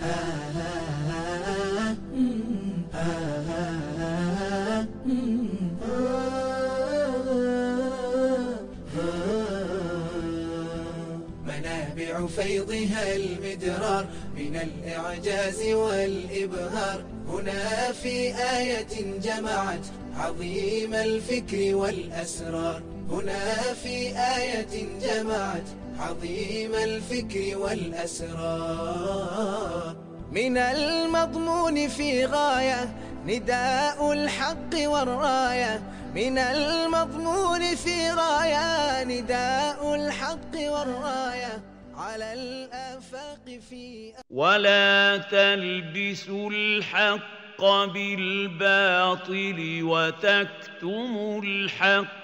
منابع فيضها المدرار من الإعجاز والإبهار هنا في آية جمعت عظيم الفكر والأسرار هنا في آية جمعت عظيم الفكر والأسرار من المضمون في غاية نداء الحق والراية من المضمون في غاية نداء الحق والراية على الآفاق في ولا تلبسوا الحق بالباطل وتكتموا الحق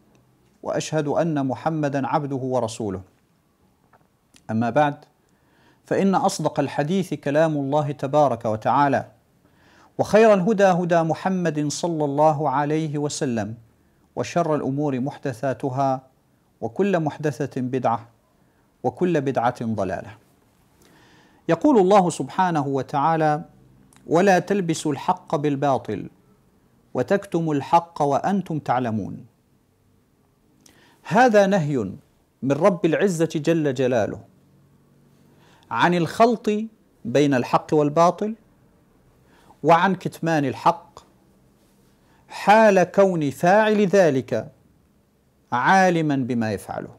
واشهد ان محمدا عبده ورسوله اما بعد فان اصدق الحديث كلام الله تبارك وتعالى وخير الهدى هدى محمد صلى الله عليه وسلم وشر الامور محدثاتها وكل محدثه بدعه وكل بدعه ضلاله يقول الله سبحانه وتعالى ولا تلبسوا الحق بالباطل وتكتموا الحق وانتم تعلمون هذا نهي من رب العزه جل جلاله عن الخلط بين الحق والباطل وعن كتمان الحق حال كون فاعل ذلك عالما بما يفعله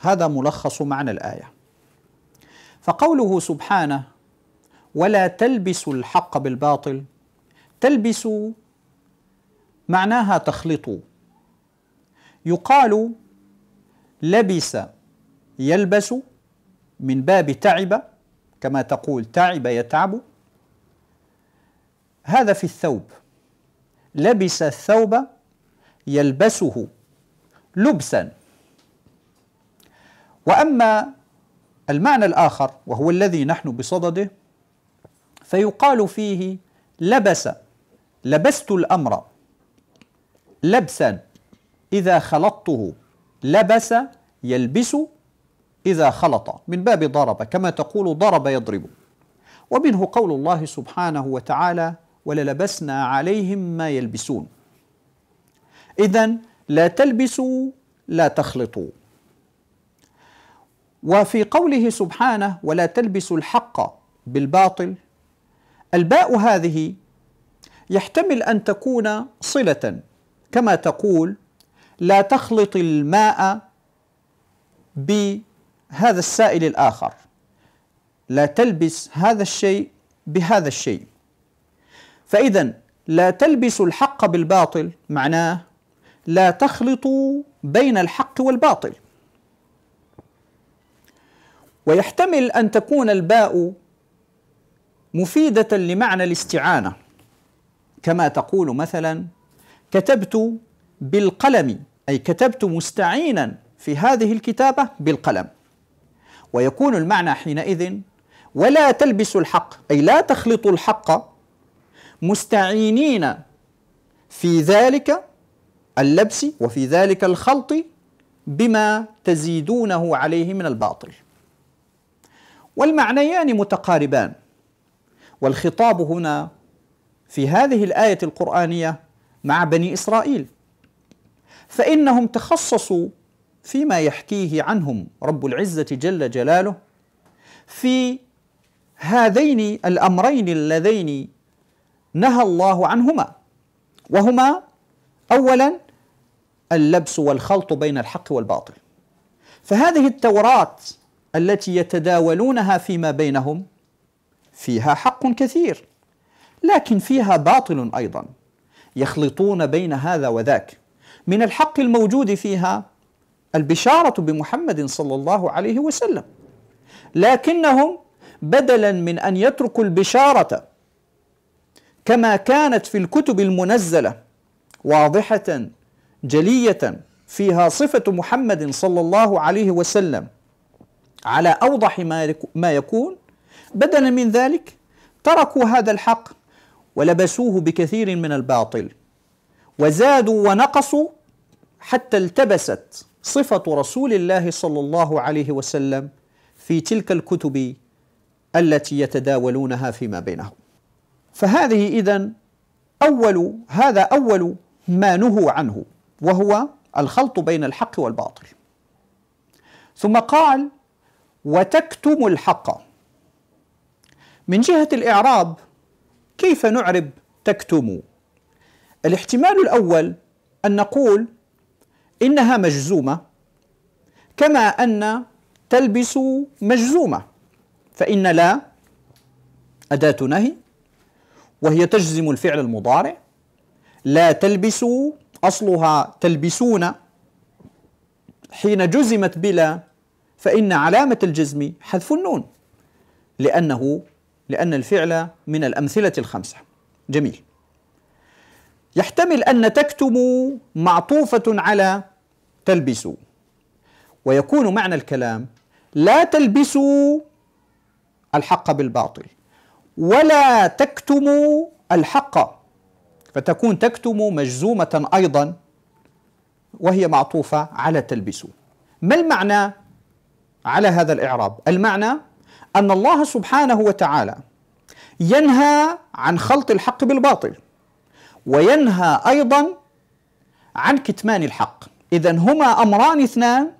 هذا ملخص معنى الايه فقوله سبحانه ولا تلبسوا الحق بالباطل تلبسوا معناها تخلطوا يقال لبس يلبس من باب تعب كما تقول تعب يتعب هذا في الثوب لبس الثوب يلبسه لبسا واما المعنى الاخر وهو الذي نحن بصدده فيقال فيه لبس لبست الامر لبسا اذا خلطته لبس يلبس إذا خلط من باب ضرب كما تقول ضرب يضرب ومنه قول الله سبحانه وتعالى وللبسنا عليهم ما يلبسون إذا لا تلبسوا لا تخلطوا وفي قوله سبحانه ولا تلبسوا الحق بالباطل الباء هذه يحتمل أن تكون صلة كما تقول لا تخلط الماء بهذا السائل الآخر لا تلبس هذا الشيء بهذا الشيء فإذا لا تلبس الحق بالباطل معناه لا تخلطوا بين الحق والباطل ويحتمل أن تكون الباء مفيدة لمعنى الاستعانة كما تقول مثلا كتبت بالقلم أي كتبت مستعينا في هذه الكتابة بالقلم ويكون المعنى حينئذ ولا تلبسوا الحق أي لا تخلطوا الحق مستعينين في ذلك اللبس وفي ذلك الخلط بما تزيدونه عليه من الباطل والمعنيان متقاربان والخطاب هنا في هذه الآية القرآنية مع بني إسرائيل فإنهم تخصصوا فيما يحكيه عنهم رب العزة جل جلاله في هذين الأمرين اللذين نهى الله عنهما وهما أولا اللبس والخلط بين الحق والباطل فهذه التوراة التي يتداولونها فيما بينهم فيها حق كثير لكن فيها باطل ايضا يخلطون بين هذا وذاك من الحق الموجود فيها البشاره بمحمد صلى الله عليه وسلم لكنهم بدلا من ان يتركوا البشاره كما كانت في الكتب المنزله واضحه جليه فيها صفه محمد صلى الله عليه وسلم على اوضح ما يكون بدلا من ذلك تركوا هذا الحق ولبسوه بكثير من الباطل وزادوا ونقصوا حتى التبست صفة رسول الله صلى الله عليه وسلم في تلك الكتب التي يتداولونها فيما بينهم. فهذه إذا أول هذا أول ما نهوا عنه وهو الخلط بين الحق والباطل. ثم قال: وتكتم الحق. من جهة الإعراب كيف نعرب تكتم؟ الاحتمال الأول أن نقول إنها مجزومة كما أن تلبس مجزومة فإن لا أداة نهي وهي تجزم الفعل المضارع لا تلبس أصلها تلبسون حين جزمت بلا فإن علامة الجزم حذف النون لأنه لأن الفعل من الأمثلة الخمسة جميل يحتمل أن تكتموا معطوفة على تلبسوا ويكون معنى الكلام لا تلبسوا الحق بالباطل ولا تكتموا الحق فتكون تكتم مجزومة أيضا وهي معطوفة على تلبسوا ما المعنى على هذا الإعراب المعنى أن الله سبحانه وتعالى ينهى عن خلط الحق بالباطل وينهى أيضا عن كتمان الحق إذا هما أمران اثنان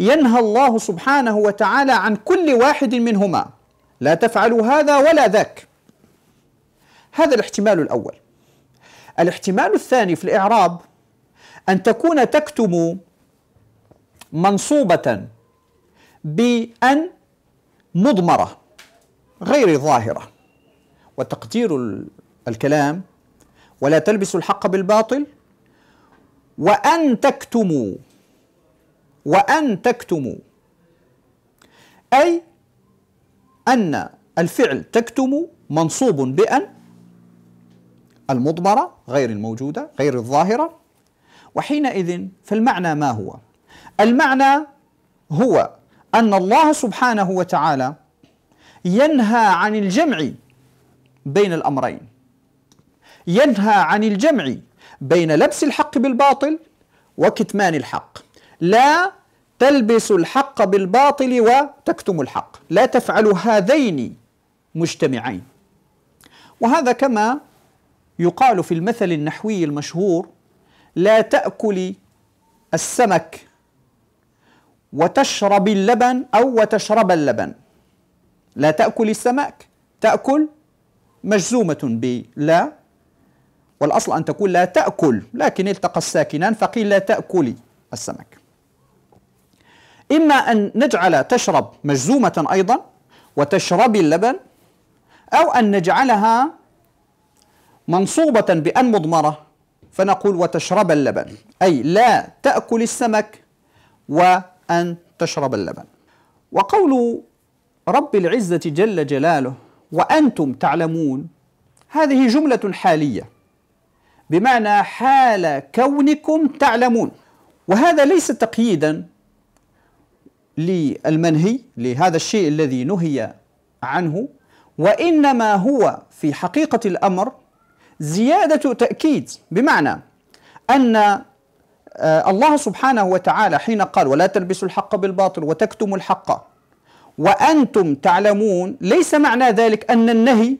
ينهى الله سبحانه وتعالى عن كل واحد منهما لا تفعلوا هذا ولا ذاك هذا الاحتمال الأول الاحتمال الثاني في الإعراب أن تكون تكتم منصوبة بأن مضمرة غير ظاهرة وتقدير الكلام ولا تلبسوا الحق بالباطل وأن تكتموا وأن تكتموا أي أن الفعل تكتم منصوب بأن المضمرة غير الموجودة غير الظاهرة وحينئذ فالمعنى ما هو؟ المعنى هو أن الله سبحانه وتعالى ينهى عن الجمع بين الأمرين ينهى عن الجمع بين لبس الحق بالباطل وكتمان الحق لا تلبس الحق بالباطل وتكتم الحق لا تفعل هذين مجتمعين وهذا كما يقال في المثل النحوي المشهور لا تأكل السمك وتشرب اللبن أو وتشرب اللبن لا تأكل السمك تأكل مجزومة بلا والأصل أن تقول لا تأكل لكن التقى الساكنان فقيل لا تأكلي السمك إما أن نجعل تشرب مجزومة أيضا وتشرب اللبن أو أن نجعلها منصوبة بأن مضمرة فنقول وتشرب اللبن أي لا تأكل السمك وأن تشرب اللبن وقول رب العزة جل جلاله وأنتم تعلمون هذه جملة حالية بمعنى حال كونكم تعلمون وهذا ليس تقييدا للمنهي لهذا الشيء الذي نهي عنه وانما هو في حقيقه الامر زياده تاكيد بمعنى ان آه، الله سبحانه وتعالى حين قال ولا تلبسوا الحق بالباطل وتكتموا الحق وانتم تعلمون ليس معنى ذلك ان النهي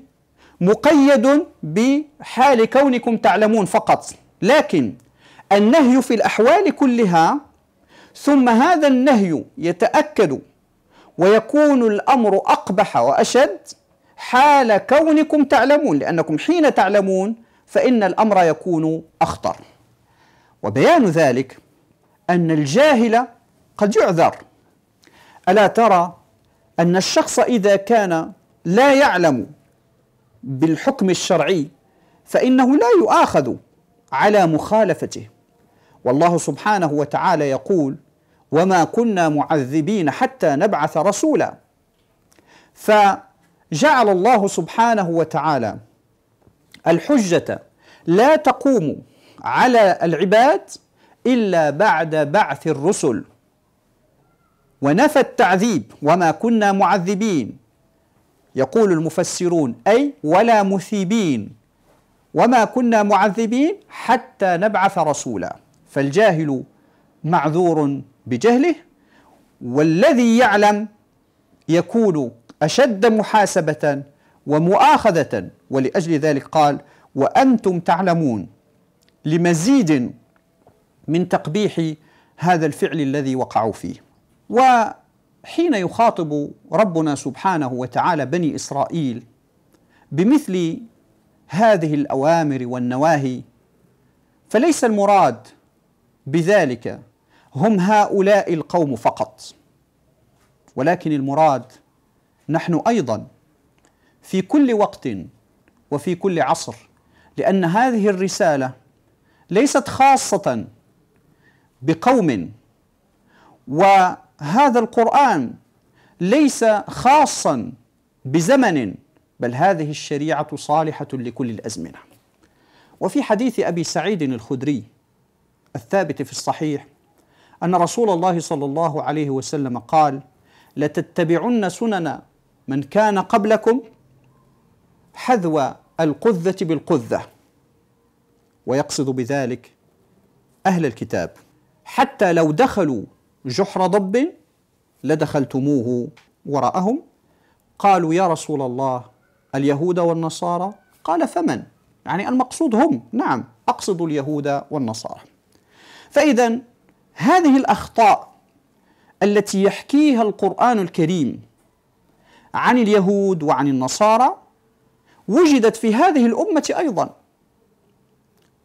مقيد بحال كونكم تعلمون فقط لكن النهي في الأحوال كلها ثم هذا النهي يتأكد ويكون الأمر أقبح وأشد حال كونكم تعلمون لأنكم حين تعلمون فإن الأمر يكون أخطر وبيان ذلك أن الجاهل قد يعذر ألا ترى أن الشخص إذا كان لا يعلم بالحكم الشرعي فإنه لا يؤاخذ على مخالفته والله سبحانه وتعالى يقول وما كنا معذبين حتى نبعث رسولا فجعل الله سبحانه وتعالى الحجة لا تقوم على العباد إلا بعد بعث الرسل ونفى التعذيب وما كنا معذبين يقول المفسرون أي ولا مثيبين وما كنا معذبين حتى نبعث رسولا فالجاهل معذور بجهله والذي يعلم يكون أشد محاسبة ومؤاخذة ولأجل ذلك قال وأنتم تعلمون لمزيد من تقبيح هذا الفعل الذي وقعوا فيه و حين يخاطب ربنا سبحانه وتعالى بني اسرائيل بمثل هذه الاوامر والنواهي فليس المراد بذلك هم هؤلاء القوم فقط ولكن المراد نحن ايضا في كل وقت وفي كل عصر لان هذه الرساله ليست خاصه بقوم و هذا القرآن ليس خاصا بزمن بل هذه الشريعة صالحة لكل الأزمنة وفي حديث أبي سعيد الخدري الثابت في الصحيح أن رسول الله صلى الله عليه وسلم قال لتتبعن سنن من كان قبلكم حذو القذة بالقذة ويقصد بذلك أهل الكتاب حتى لو دخلوا جحر ضب لدخلتموه وراءهم قالوا يا رسول الله اليهود والنصارى قال فمن يعني المقصود هم نعم اقصد اليهود والنصارى فاذا هذه الاخطاء التي يحكيها القران الكريم عن اليهود وعن النصارى وجدت في هذه الامه ايضا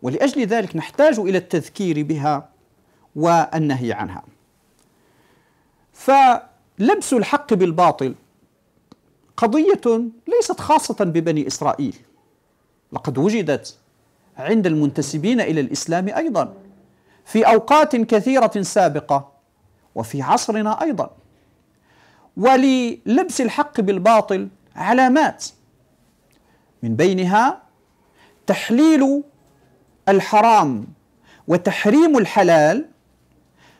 ولاجل ذلك نحتاج الى التذكير بها والنهي عنها فلبس الحق بالباطل قضية ليست خاصة ببني إسرائيل لقد وجدت عند المنتسبين إلى الإسلام أيضا في أوقات كثيرة سابقة وفي عصرنا أيضا وللبس الحق بالباطل علامات من بينها تحليل الحرام وتحريم الحلال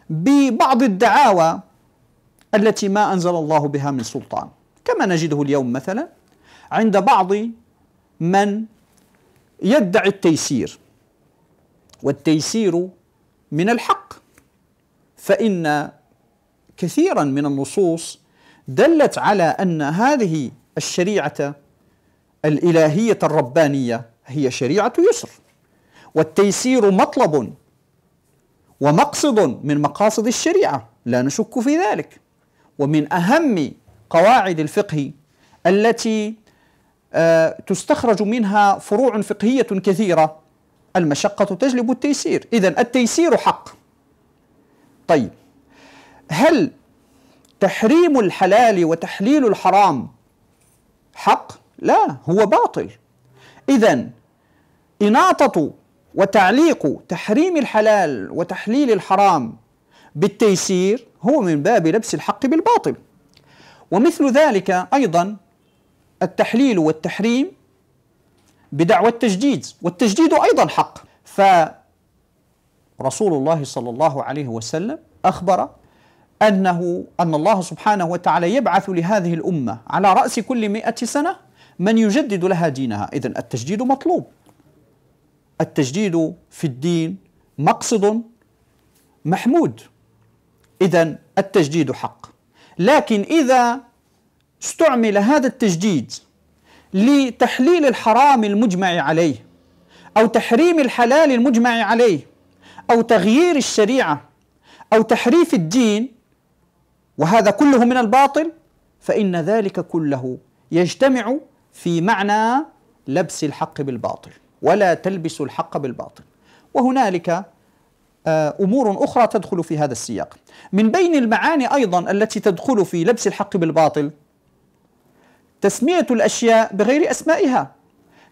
ببعض الدعاوى التي ما أنزل الله بها من سلطان كما نجده اليوم مثلا عند بعض من يدعي التيسير والتيسير من الحق فإن كثيرا من النصوص دلت على أن هذه الشريعة الإلهية الربانية هي شريعة يسر والتيسير مطلب ومقصد من مقاصد الشريعة لا نشك في ذلك ومن أهم قواعد الفقه التي آه، تستخرج منها فروع فقهية كثيرة المشقة تجلب التيسير إذا التيسير حق طيب هل تحريم الحلال وتحليل الحرام حق لا هو باطل إذا إناطة وتعليق تحريم الحلال وتحليل الحرام بالتيسير هو من باب لبس الحق بالباطل ومثل ذلك أيضا التحليل والتحريم بدعوى التجديد والتجديد أيضا حق فرسول الله صلى الله عليه وسلم أخبر أنه أن الله سبحانه وتعالى يبعث لهذه الأمة على رأس كل مئة سنة من يجدد لها دينها إذا التجديد مطلوب التجديد في الدين مقصد محمود إذا التجديد حق لكن إذا استعمل هذا التجديد لتحليل الحرام المجمع عليه أو تحريم الحلال المجمع عليه أو تغيير الشريعة أو تحريف الدين وهذا كله من الباطل فإن ذلك كله يجتمع في معنى لبس الحق بالباطل ولا تلبس الحق بالباطل وهنالك آه، امور اخرى تدخل في هذا السياق. من بين المعاني ايضا التي تدخل في لبس الحق بالباطل تسميه الاشياء بغير اسمائها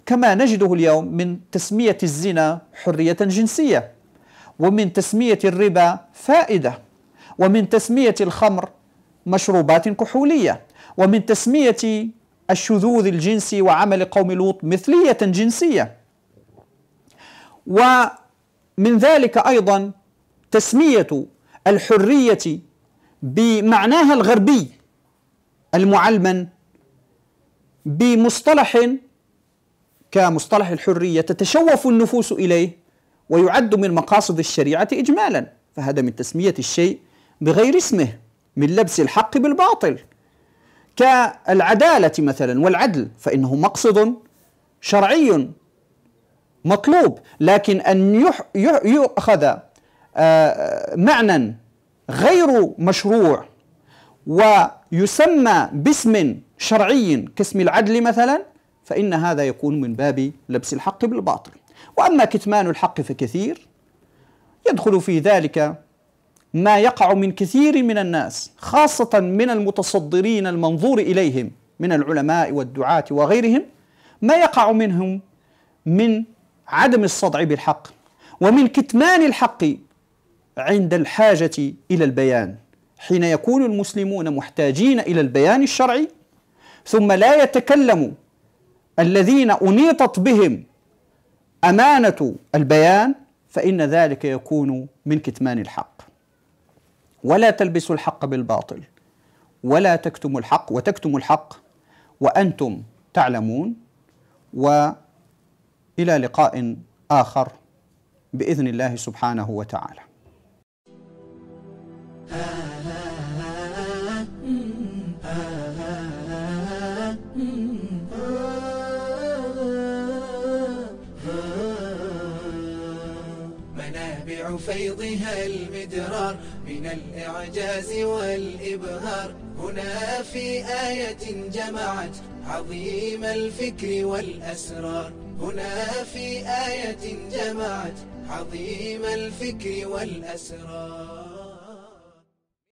كما نجده اليوم من تسميه الزنا حريه جنسيه ومن تسميه الربا فائده ومن تسميه الخمر مشروبات كحوليه ومن تسميه الشذوذ الجنسي وعمل قوم لوط مثليه جنسيه. و من ذلك ايضا تسميه الحريه بمعناها الغربي المعلمن بمصطلح كمصطلح الحريه تتشوف النفوس اليه ويعد من مقاصد الشريعه اجمالا فهذا من تسميه الشيء بغير اسمه من لبس الحق بالباطل كالعداله مثلا والعدل فانه مقصد شرعي مطلوب لكن أن يؤخذ آه، معنى غير مشروع ويسمى باسم شرعي كاسم العدل مثلا فإن هذا يكون من باب لبس الحق بالباطل وأما كتمان الحق فكثير يدخل في ذلك ما يقع من كثير من الناس خاصة من المتصدرين المنظور إليهم من العلماء والدعاة وغيرهم ما يقع منهم من عدم الصدع بالحق ومن كتمان الحق عند الحاجة إلى البيان حين يكون المسلمون محتاجين إلى البيان الشرعي ثم لا يتكلم الذين أنيطت بهم أمانة البيان فإن ذلك يكون من كتمان الحق ولا تلبسوا الحق بالباطل ولا تكتموا الحق وتكتموا الحق وأنتم تعلمون و إلى لقاء آخر بإذن الله سبحانه وتعالى فيضها المدرار من الإعجاز والإبهار هنا في آية جمعت عظيم الفكر والأسرار هنا في آية جمعت عظيم الفكر والأسرار